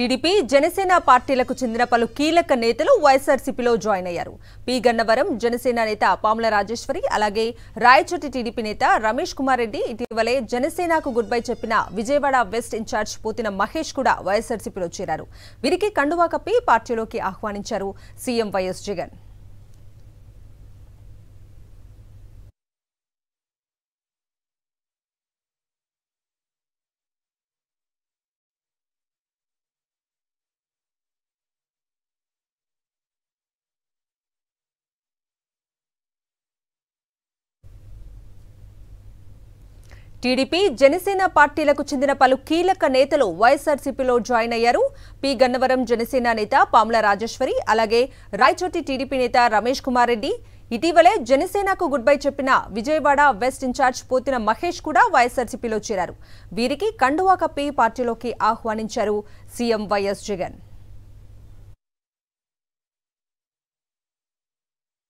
TDP Janasena పార్టీలకు చెందిన పలు కీలక నేతలు వైఎస్ఆర్సీపీలో జాయిన్ అయ్యారు పి గన్నవరం జనసేన నేత పాముల రాజేశ్వరి అలాగే రాయచోటి టీడీపీ నేత రమేష్ కుమార్ రెడ్డి ఇటీవలే జనసేనకు గుడ్ బై చెప్పిన విజయవాడ వెస్ట్ ఇన్ఛార్జ్ పోతిన మహేష్ కూడా వైఎస్ఆర్సీపీలో చేరారు వీరికి కండువా కప్పి పార్టీలోకి ఆహ్వానించారు CM YS Jagan TDP Janasena పార్టీలకు చెందిన పలు కీలక నేతలు వైఎస్ఆర్సీపీలో జాయిన్ అయ్యారు పి గన్నవరం జనసేన నేత పాముల రాజేశ్వరి అలాగే రాయచోటి టీడీపీ నేత రమేష్ కుమార్ రెడ్డి ఇటీవలే జనసేనకు గుడ్ బై చెప్పిన విజయవాడ వెస్ట్ ఇన్ఛార్జ్ పోతిన మహేష్ కూడా వైఎస్ఆర్సీపీలో చేరారు వీరికి కండువా కప్పి పార్టీలోకి ఆహ్వానించారు సీఎం వైఎస్ జగన్